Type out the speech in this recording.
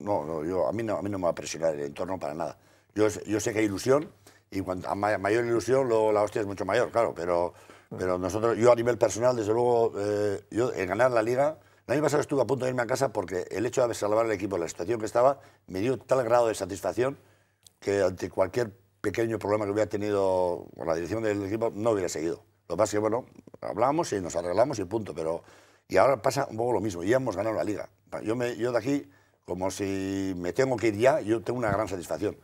No, no, yo, a, mí no, a mí no me va a presionar el entorno para nada. Yo, sé que hay ilusión y cuanto a mayor ilusión, luego la hostia es mucho mayor, claro, pero, pero nosotros, yo a nivel personal, desde luego, eh, yo en ganar la liga, el año pasado estuve a punto de irme a casa porque el hecho de haber salvar al equipo, la situación que estaba, me dio tal grado de satisfacción que ante cualquier pequeño problema que hubiera tenido con la dirección del equipo, no hubiera seguido. Lo que pasa es que, bueno, hablamos y nos arreglamos y punto, pero... Y ahora pasa un poco lo mismo, ya hemos ganado la liga. Yo, me, yo de aquí como si me tengo que ir ya, yo tengo una gran satisfacción.